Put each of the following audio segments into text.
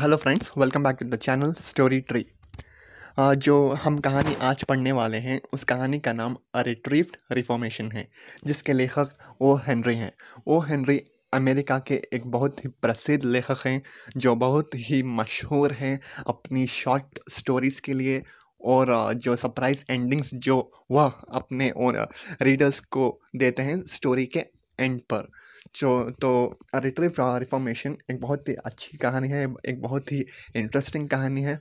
hello friends welcome back to the channel story tree जो हम कहानी आज पढ़ने वाले हैं उस कहानी का नाम अ रिफॉर्मेशन है जिसके लेखक ओ हेनरी हैं ओ हेनरी अमेरिका के एक बहुत ही प्रसिद्ध लेखक हैं जो बहुत ही मशहूर हैं अपनी शॉर्ट स्टोरीज़ के लिए और जो सरप्राइज एंडिंग्स जो वह अपने और रीडर्स को देते हैं स्टोरी के एंड पर जो तो रिट्रीव रिफॉर्मेशन एक बहुत ही अच्छी कहानी है एक बहुत ही इंटरेस्टिंग कहानी है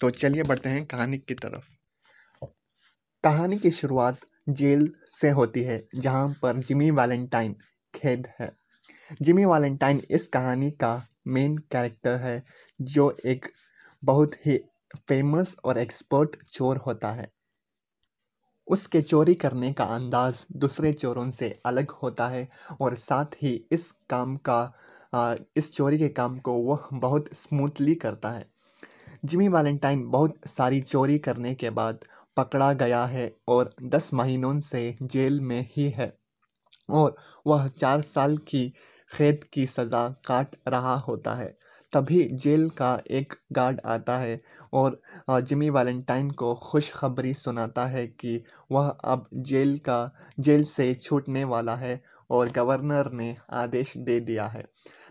तो चलिए बढ़ते हैं कहानी की तरफ कहानी की शुरुआत जेल से होती है जहाँ पर जिमी वैलेंटाइन खेद है जिमी वैलेंटाइन इस कहानी का मेन कैरेक्टर है जो एक बहुत ही फेमस और एक्सपर्ट चोर होता है उसके चोरी करने का अंदाज़ दूसरे चोरों से अलग होता है और साथ ही इस काम का इस चोरी के काम को वह बहुत स्मूथली करता है जिमी वैलेंटाइन बहुत सारी चोरी करने के बाद पकड़ा गया है और दस महीनों से जेल में ही है और वह चार साल की खेत की सज़ा काट रहा होता है तभी जेल का एक गार्ड आता है और जिमी वैलेंटाइन को खुशखबरी सुनाता है कि वह अब जेल का जेल से छूटने वाला है और गवर्नर ने आदेश दे दिया है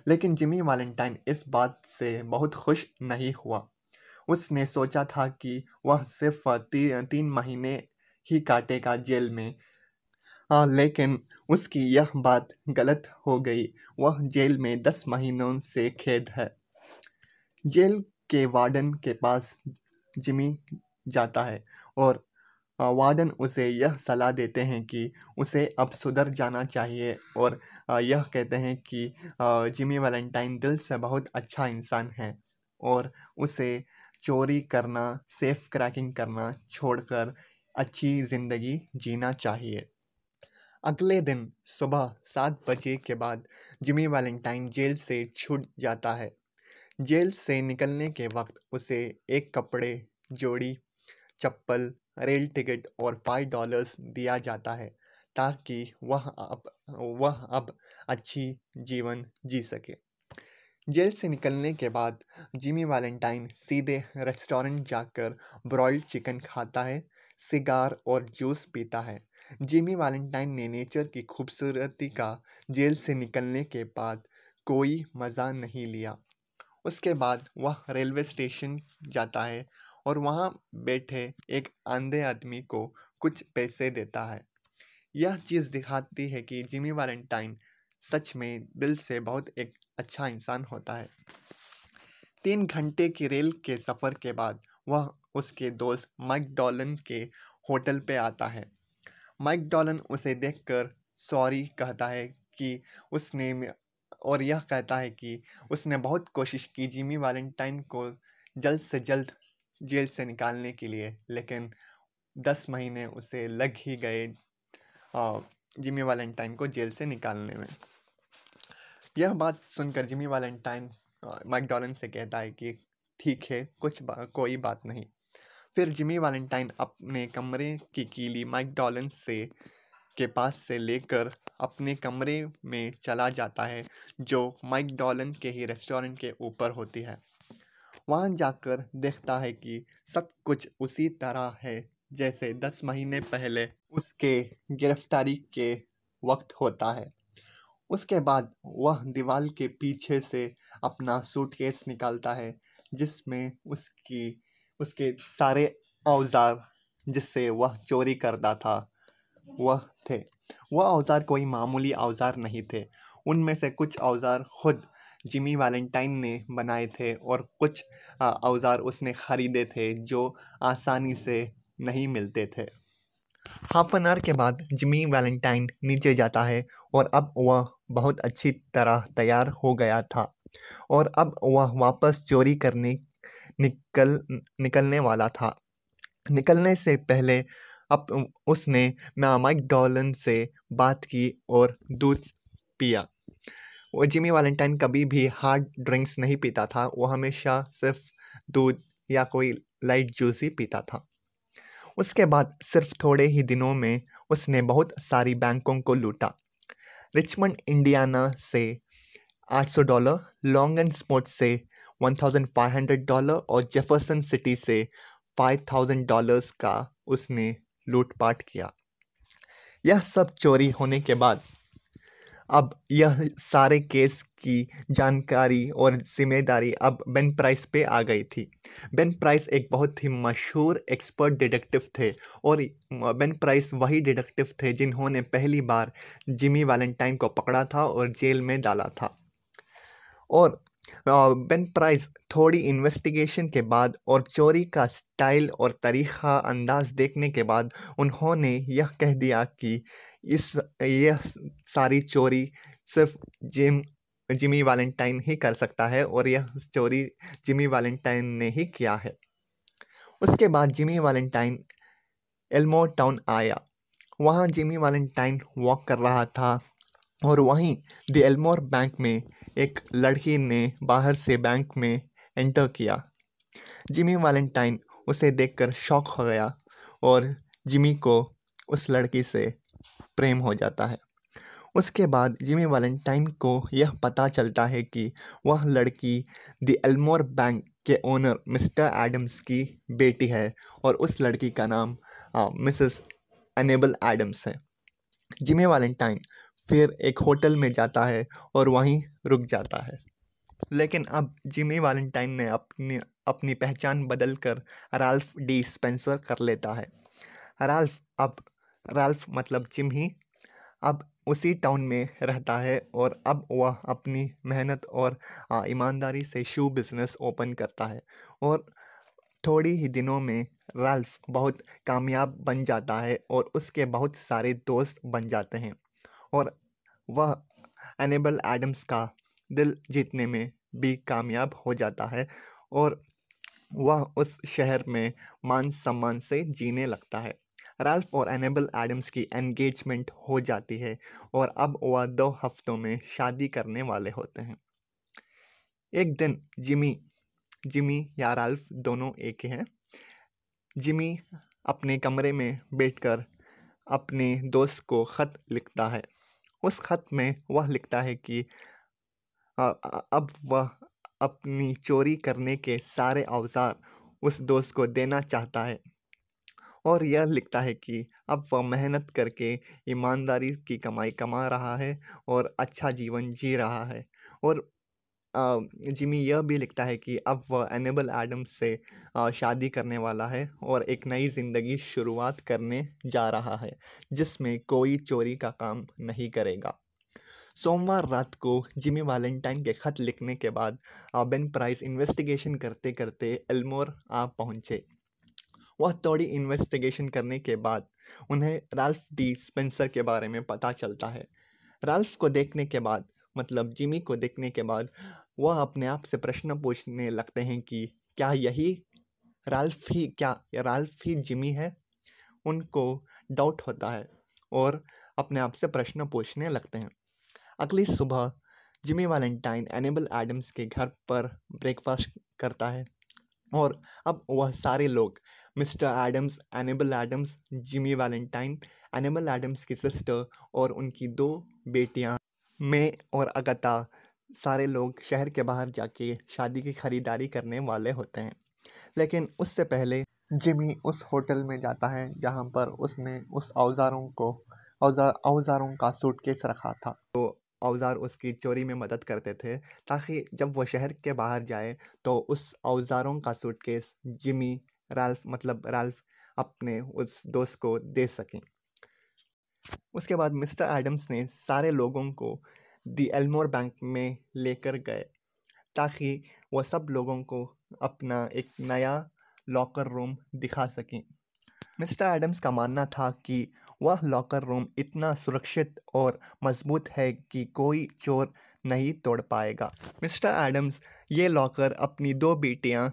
लेकिन जिमी वैलेंटाइन इस बात से बहुत खुश नहीं हुआ उसने सोचा था कि वह सिर्फ ती, तीन महीने ही काटेगा जेल में आ, लेकिन उसकी यह बात गलत हो गई वह जेल में दस महीनों से कैद है जेल के वार्डन के पास जिमी जाता है और वार्डन उसे यह सलाह देते हैं कि उसे अब सुधर जाना चाहिए और यह कहते हैं कि जिमी वैलेंटाइन दिल से बहुत अच्छा इंसान है और उसे चोरी करना सेफ क्रैकिंग करना छोड़कर अच्छी ज़िंदगी जीना चाहिए अगले दिन सुबह सात बजे के बाद जिमी वैलेंटाइन जेल से छूट जाता है जेल से निकलने के वक्त उसे एक कपड़े जोड़ी चप्पल रेल टिकट और फाइव डॉलर्स दिया जाता है ताकि वह अब वह अब अच्छी जीवन जी सके जेल से निकलने के बाद जिमी वैलेंटाइन सीधे रेस्टोरेंट जाकर ब्रॉयल्ड चिकन खाता है सिगार और जूस पीता है जिमी वैलेंटाइन ने नेचर की खूबसूरती का जेल से निकलने के बाद कोई मज़ा नहीं लिया उसके बाद वह रेलवे स्टेशन जाता है और वहाँ बैठे एक आंधे आदमी को कुछ पैसे देता है यह चीज़ दिखाती है कि जिमी वैलेंटाइन सच में दिल से बहुत एक अच्छा इंसान होता है तीन घंटे की रेल के सफ़र के बाद वह उसके दोस्त माइक डॉलन के होटल पे आता है माइक डॉलन उसे देखकर सॉरी कहता है कि उसने और यह कहता है कि उसने बहुत कोशिश की जिमी वैलेंटाइन को जल्द से जल्द जेल से निकालने के लिए लेकिन दस महीने उसे लग ही गए जिमी वैलेंटाइन को जेल से निकालने में यह बात सुनकर जिमी वैलेंटाइन मैकडोलन से कहता है कि ठीक है कुछ बा, कोई बात नहीं फिर जिमी वैलेंटाइन अपने कमरे की कीली मैकडोलन से के पास से लेकर अपने कमरे में चला जाता है जो माइक डॉलन के ही रेस्टोरेंट के ऊपर होती है वहाँ जाकर देखता है कि सब कुछ उसी तरह है जैसे दस महीने पहले उसके गिरफ्तारी के वक्त होता है उसके बाद वह दीवार के पीछे से अपना सूटकेस निकालता है जिसमें उसकी उसके सारे औजार जिससे वह चोरी करता था वह थे वह औज़ार कोई मामूली औज़ार नहीं थे उनमें से कुछ औज़ार ख़ुद जिमी वैलेंटाइन ने बनाए थे और कुछ औज़ार उसने ख़रीदे थे जो आसानी से नहीं मिलते थे हाफ एन आवर के बाद जिमी वैलेंटाइन नीचे जाता है और अब वह बहुत अच्छी तरह तैयार हो गया था और अब वह वापस चोरी करने निकल निकलने वाला था निकलने से पहले अब उसने माइक डॉलन से बात की और दूध पिया वो जिमी वैलेंटाइन कभी भी हार्ड ड्रिंक्स नहीं पीता था वो हमेशा सिर्फ दूध या कोई लाइट जूस ही पीता था उसके बाद सिर्फ थोड़े ही दिनों में उसने बहुत सारी बैंकों को लूटा रिचमंड इंडियाना से 800 डॉलर लॉन्ग एंड स्पोर्ट से 1500 डॉलर और जेफरसन सिटी से 5000 डॉलर्स का उसने लूटपाट किया यह सब चोरी होने के बाद अब यह सारे केस की जानकारी और जिम्मेदारी अब बेन प्राइस पे आ गई थी बेन प्राइस एक बहुत ही मशहूर एक्सपर्ट डिडक्टिव थे और बेन प्राइस वही डिडक्टिव थे जिन्होंने पहली बार जिमी वैलेंटाइन को पकड़ा था और जेल में डाला था और बेन प्राइस थोड़ी इन्वेस्टिगेशन के बाद और चोरी का स्टाइल और तरीक़ा अंदाज़ देखने के बाद उन्होंने यह कह दिया कि इस यह सारी चोरी सिर्फ जिम जिमी वैलेंटाइन ही कर सकता है और यह चोरी जिमी वैलेंटाइन ने ही किया है उसके बाद जिमी वैलेंटाइन एल्मोर टाउन आया वहाँ जिमी वैलेंटाइन वॉक कर रहा था और वहीं द एलमोर बैंक में एक लड़की ने बाहर से बैंक में एंटर किया जिमी वैलेंटाइन उसे देखकर शॉक हो गया और जिमी को उस लड़की से प्रेम हो जाता है उसके बाद जिमी वैलेंटाइन को यह पता चलता है कि वह लड़की द एलमोर बैंक के ओनर मिस्टर एडम्स की बेटी है और उस लड़की का नाम मिसेस अनेबल एडम्स है जिमी वैलेंटाइन फिर एक होटल में जाता है और वहीं रुक जाता है लेकिन अब जिमी वैलेंटाइन ने अपनी अपनी पहचान बदल कर राल्फ डी स्पेंसर कर लेता है राल्फ अब राल्फ मतलब जिम ही अब उसी टाउन में रहता है और अब वह अपनी मेहनत और ईमानदारी से शू बिज़नेस ओपन करता है और थोड़ी ही दिनों में राल्फ बहुत कामयाब बन जाता है और उसके बहुत सारे दोस्त बन जाते हैं और वह एनेबल एडम्स का दिल जीतने में भी कामयाब हो जाता है और वह उस शहर में मान सम्मान से जीने लगता है रैल्फ़ और एनेबल एडम्स की एंगेजमेंट हो जाती है और अब वह दो हफ्तों में शादी करने वाले होते हैं एक दिन जिमी जिमी या रैल्फ़ दोनों एक हैं जिमी अपने कमरे में बैठकर अपने दोस्त को ख़त लिखता है उस ख़त में वह लिखता है कि अब वह अपनी चोरी करने के सारे अवजार उस दोस्त को देना चाहता है और यह लिखता है कि अब वह मेहनत करके ईमानदारी की कमाई कमा रहा है और अच्छा जीवन जी रहा है और जिमी यह भी लिखता है कि अब वह एनेबल एडम्स से शादी करने वाला है और एक नई ज़िंदगी शुरुआत करने जा रहा है जिसमें कोई चोरी का काम नहीं करेगा सोमवार रात को जिमी वैलेंटाइन के ख़त लिखने के बाद बेन प्राइस इन्वेस्टिगेशन करते करते एल्मोर आ पहुँचे वह थोड़ी इन्वेस्टिगेशन करने के बाद उन्हें राल्फ डी स्पेंसर के बारे में पता चलता है राल्फ को देखने के बाद मतलब जिमी को देखने के बाद वह अपने आप से प्रश्न पूछने लगते हैं कि क्या यही राल्फ ही क्या राल्फ ही जिमी है उनको डाउट होता है और अपने आप से प्रश्न पूछने लगते हैं अगली सुबह जिमी वैलेंटाइन एनेबल एडम्स के घर पर ब्रेकफास्ट करता है और अब वह सारे लोग Mr Adams Annabel Adams Jimmy Valentine Annabel Adams की सिस्टर और उनकी दो बेटियां मैं और अगता सारे लोग शहर के बाहर जाके शादी की ख़रीदारी करने वाले होते हैं लेकिन उससे पहले जिमी उस होटल में जाता है जहाँ पर उसने उस औजारों को औजार औजारों का सूटकेस रखा था तो औजार उसकी चोरी में मदद करते थे ताकि जब वो शहर के बाहर जाए तो उस औजारों का सूटकेस जिमी राल्फ मतलब राल्फ अपने उस दोस्त को दे सकें उसके बाद मिस्टर एडम्स ने सारे लोगों को दी एलमोर बैंक में लेकर गए ताकि वह सब लोगों को अपना एक नया लॉकर रूम दिखा सकें मिस्टर एडम्स का मानना था कि वह लॉकर रूम इतना सुरक्षित और मजबूत है कि कोई चोर नहीं तोड़ पाएगा मिस्टर एडम्स ये लॉकर अपनी दो बेटियां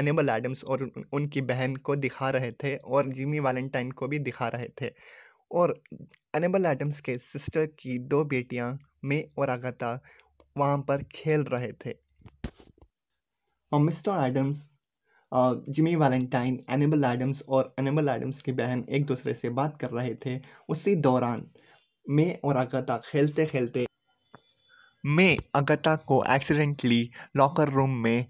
अनेबल एडम्स और उनकी बहन को दिखा रहे थे और जिमी वैलेंटाइन को भी दिखा रहे थे और अनेबल एडम्स के सिस्टर की दो बेटियां मे और अगाता वहाँ पर खेल रहे थे और Mr Adams Jimmy Valentine Annabel Adams और एनेबल एडम्स की बहन एक दूसरे से बात कर रहे थे उसी दौरान मे और अगाता खेलते खेलते मे अगाता को एक्सीडेंटली लॉकर रूम में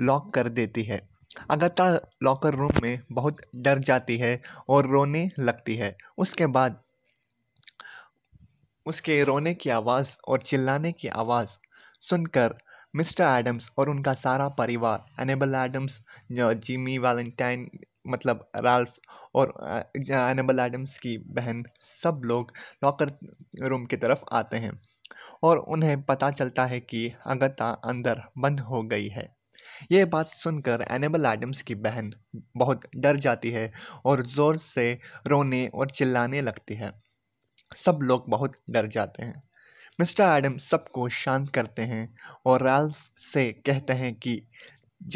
लॉक कर देती है अगाथा लॉकर रूम में बहुत डर जाती है और रोने लगती है उसके बाद उसके रोने की आवाज़ और चिल्लाने की आवाज़ सुनकर मिस्टर एडम्स और उनका सारा परिवार एनेबल एडम्स जिमी वैलेंटाइन मतलब राल्फ और एनेबल एडम्स की बहन सब लोग लॉकर रूम की तरफ आते हैं और उन्हें पता चलता है कि अगता अंदर बंद हो गई है यह बात सुनकर एनेबल एडम्स की बहन बहुत डर जाती है और ज़ोर से रोने और चिल्लाने लगती है सब लोग बहुत डर जाते हैं मिस्टर एडम सबको शांत करते हैं और राल्फ से कहते हैं कि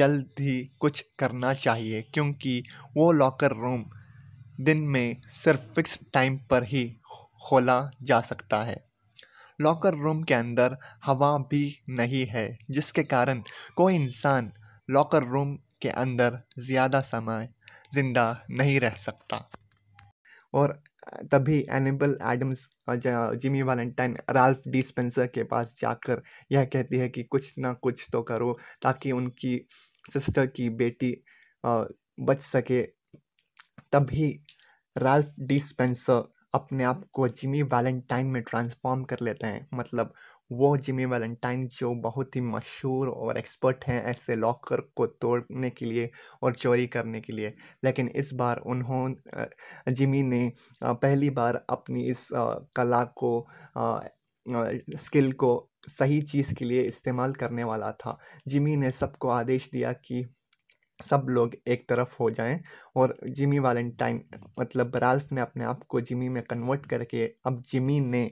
जल्द ही कुछ करना चाहिए क्योंकि वो लॉकर रूम दिन में सिर्फ फिक्स टाइम पर ही खोला जा सकता है लॉकर रूम के अंदर हवा भी नहीं है जिसके कारण कोई इंसान लॉकर रूम के अंदर ज़्यादा समय ज़िंदा नहीं रह सकता और तभी Annabel Adams Jimmy Valentine Ralph D Spencer के पास जाकर यह कहती है कि कुछ ना कुछ तो करो ताकि उनकी सिस्टर की बेटी बच सके तभी राल्फ डी स्पेंसर अपने आप को जिमी वैलेंटाइन में ट्रांसफॉर्म कर लेते हैं मतलब वो जिमी वैलेंटाइन जो बहुत ही मशहूर और एक्सपर्ट हैं ऐसे लॉकर को तोड़ने के लिए और चोरी करने के लिए लेकिन इस बार उन्होंने जिमी ने पहली बार अपनी इस कला को स्किल को सही चीज़ के लिए इस्तेमाल करने वाला था जिमी ने सबको आदेश दिया कि सब लोग एक तरफ हो जाएं और जिमी वैलेंटाइन मतलब राल्फ ने अपने आप को जिमी में कन्वर्ट करके अब जिमी ने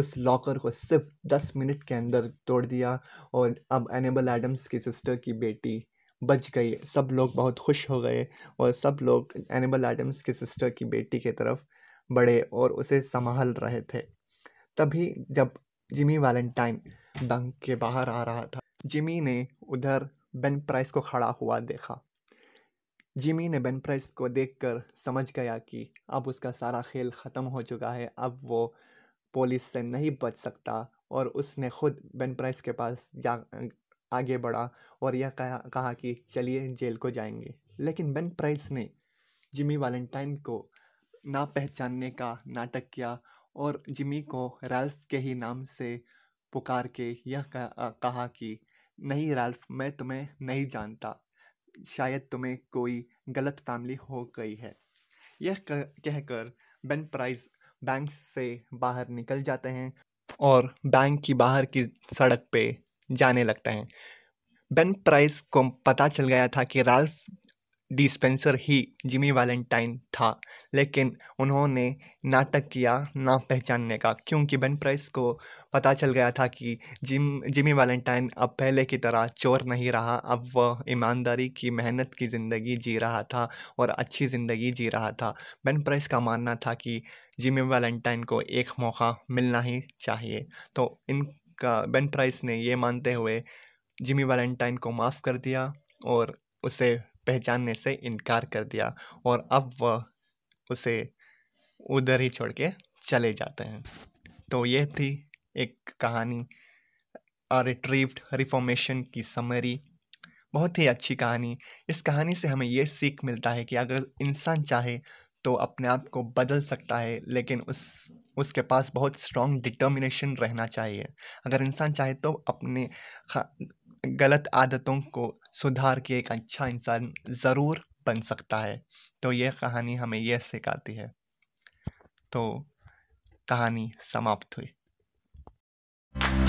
उस लॉकर को सिर्फ दस मिनट के अंदर तोड़ दिया और अब एनेबल एडम्स की सिस्टर की बेटी बच गई सब लोग बहुत खुश हो गए और सब लोग एनेबल एडम्स की सिस्टर की बेटी की तरफ बढ़े और उसे संभाल रहे थे तभी जब जिमी वैलेंटाइन बैंक के बाहर आ रहा था जिमी ने उधर बेन प्राइस को खड़ा हुआ देखा जिमी ने बेन प्राइस को देखकर समझ गया कि अब उसका सारा खेल ख़त्म हो चुका है अब वो पुलिस से नहीं बच सकता और उसने खुद बेन प्राइस के पास जा आगे बढ़ा और यह कहा, कि चलिए जेल को जाएंगे लेकिन बेन प्राइस ने जिमी वैलेंटाइन को ना पहचानने का नाटक किया और जिमी को रैल्फ के ही नाम से पुकार के यह कहा कि नहीं राल्फ मैं तुम्हें नहीं जानता शायद तुम्हें कोई गलत फैमिली हो गई है यह कहकर बेन प्राइस बैंक से बाहर निकल जाते हैं और बैंक की बाहर की सड़क पे जाने लगते हैं बेन प्राइस को पता चल गया था कि राल्फ डिस्पेंसर ही जिमी वैलेंटाइन था लेकिन उन्होंने नाटक किया ना पहचानने का क्योंकि बेन प्राइस को पता चल गया था कि जिम जिमी वैलेंटाइन अब पहले की तरह चोर नहीं रहा अब वह ईमानदारी की मेहनत की ज़िंदगी जी रहा था और अच्छी ज़िंदगी जी रहा था बेन प्राइस का मानना था कि जिमी वैलेंटाइन को एक मौका मिलना ही चाहिए तो इनका बेन प्राइस ने ये मानते हुए जिमी वैलेंटाइन को माफ़ कर दिया और उसे पहचानने से इनकार कर दिया और अब वह उसे उधर ही छोड़ के चले जाते हैं तो यह थी एक कहानी रिट्रीव्ड रिफॉर्मेशन की समरी बहुत ही अच्छी कहानी इस कहानी से हमें यह सीख मिलता है कि अगर इंसान चाहे तो अपने आप को बदल सकता है लेकिन उस उसके पास बहुत स्ट्रॉन्ग डिटर्मिनेशन रहना चाहिए अगर इंसान चाहे तो अपने गलत आदतों को सुधार के एक अच्छा इंसान ज़रूर बन सकता है तो यह कहानी हमें यह सिखाती है तो कहानी समाप्त हुई